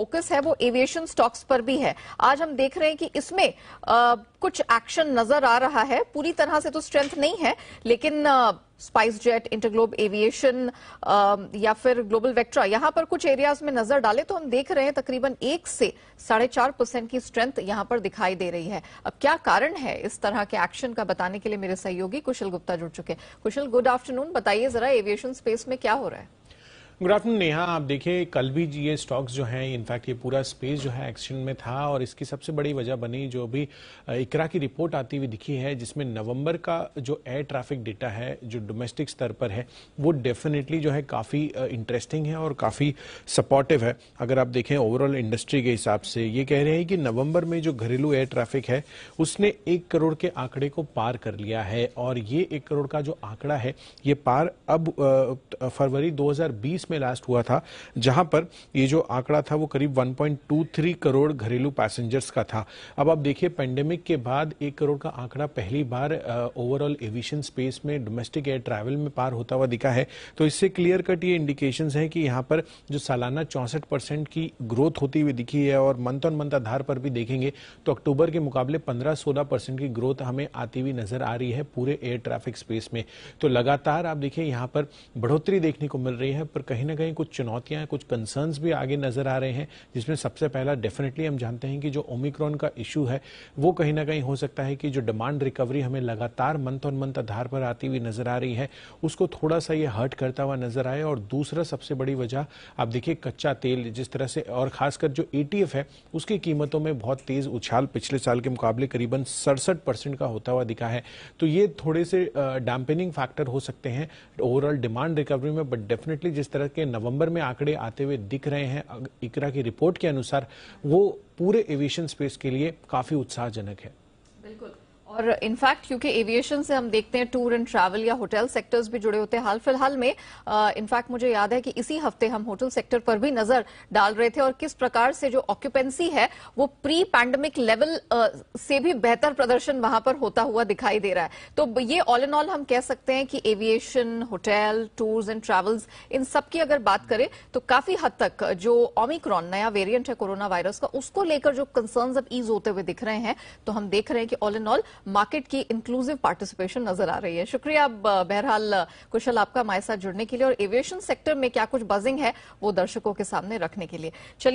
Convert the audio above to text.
focus है वो aviation stocks पर भी है आज हम देख रहे हैं कि इसमें आ, कुछ एक्शन नजर आ रहा है पूरी तरह से तो स्ट्रेंथ नहीं है लेकिन स्पाइस जेट इंटरग्लोब एविएशन या फिर ग्लोबल वेक्ट्रा यहां पर कुछ एरियाज में नजर डाले तो हम देख रहे हैं तकरीबन एक से साढ़े चार परसेंट की स्ट्रेंथ यहां पर दिखाई दे रही है अब क्या कारण है इस तरह के एक्शन का बताने के लिए मेरे सहयोगी कुशल गुप्ता जुड़ चुके हैं कुशल गुड आफ्टरनून बताइए जरा एविएशन स्पेस में क्या हो रहा है गुड आफ्टरनून नेहा आप देखिए कल भी ये स्टॉक्स जो हैं इनफैक्ट ये पूरा स्पेस जो है एक्शन में था और इसकी सबसे बड़ी वजह बनी जो भी इकरा की रिपोर्ट आती हुई दिखी है जिसमें नवंबर का जो एयर ट्रैफिक डेटा है जो डोमेस्टिक स्तर पर है वो डेफिनेटली जो है काफ़ी इंटरेस्टिंग है और काफ़ी सपोर्टिव है अगर आप देखें ओवरऑल इंडस्ट्री के हिसाब से ये कह रहे हैं कि नवम्बर में जो घरेलू एयर ट्रैफिक है उसने एक करोड़ के आंकड़े को पार कर लिया है और ये एक करोड़ का जो आंकड़ा है ये पार अब फरवरी दो में लास्ट हुआ था जहां पर ये जो आंकड़ा था वो करीब 1.23 करोड़ घरेलू पैसेंजर्स का था अब आप देखिए पेंडेमिक के बाद एक करोड़ का आंकड़ा पहली बार ओवरऑल एविएशन स्पेस में डोमेस्टिक एयर ट्रैवल में पार होता हुआ दिखा है तो इससे क्लियर कट ये इंडिकेशन है कि यहाँ पर जो सालाना चौंसठ की ग्रोथ होती हुई दिखी है और मंथ ऑन मंथ आधार पर भी देखेंगे तो अक्टूबर के मुकाबले पंद्रह सोलह परसेंट की ग्रोथ हमें आती हुई नजर आ रही है पूरे एयर ट्रैफिक स्पेस में तो लगातार आप देखिए यहां पर बढ़ोतरी देखने को मिल रही है पर कहीं कहीं ना कहीं कुछ चुनौतियां कुछ कंसर्न्स भी आगे नजर आ रहे हैं जिसमें सबसे पहला डेफिनेटली हम जानते हैं कि जो ओमिक्रॉन का इशू है वो कहीं ना कहीं हो सकता है कि जो डिमांड रिकवरी हमें लगातार मंथ ऑन मंथ आधार पर आती हुई नजर आ रही है उसको थोड़ा सा ये हर्ट करता हुआ नजर आए और दूसरा सबसे बड़ी वजह आप देखिए कच्चा तेल जिस तरह से और खासकर जो ईटीएफ e है उसकी कीमतों में बहुत तेज उछाल पिछले साल के मुकाबले करीबन सड़सठ परसेंट का होता हुआ दिखा है तो ये थोड़े से डैम्पनिंग फैक्टर हो सकते हैं ओवरऑल डिमांड रिकवरी में बट डेफिनेटली जिस तरह के नवंबर में आंकड़े आते हुए दिख रहे हैं इकरा की रिपोर्ट के अनुसार वो पूरे एविएशन स्पेस के लिए काफी उत्साहजनक है बिल्कुल और इनफैक्ट क्योंकि एविएशन से हम देखते हैं टूर एंड ट्रैवल या होटल सेक्टर्स भी जुड़े होते हैं हाल फिलहाल में इनफैक्ट मुझे याद है कि इसी हफ्ते हम होटल सेक्टर पर भी नजर डाल रहे थे और किस प्रकार से जो ऑक्यूपेंसी है वो प्री पैंडमिक लेवल से भी बेहतर प्रदर्शन वहां पर होता हुआ दिखाई दे रहा है तो ये ऑल एंड ऑल हम कह सकते हैं कि aviation hotel tours and travels इन सबकी अगर बात करें तो काफी हद तक जो ओमिक्रॉन नया वेरियंट है कोरोना वायरस का उसको लेकर जो कंसर्न अब ईज होते हुए दिख रहे हैं तो हम देख रहे हैं कि ऑल एंड ऑल मार्केट की इंक्लूसिव पार्टिसिपेशन नजर आ रही है शुक्रिया आप बहरहाल कुशल आपका हमारे साथ जुड़ने के लिए और एविएशन सेक्टर में क्या कुछ बजिंग है वो दर्शकों के सामने रखने के लिए चलिए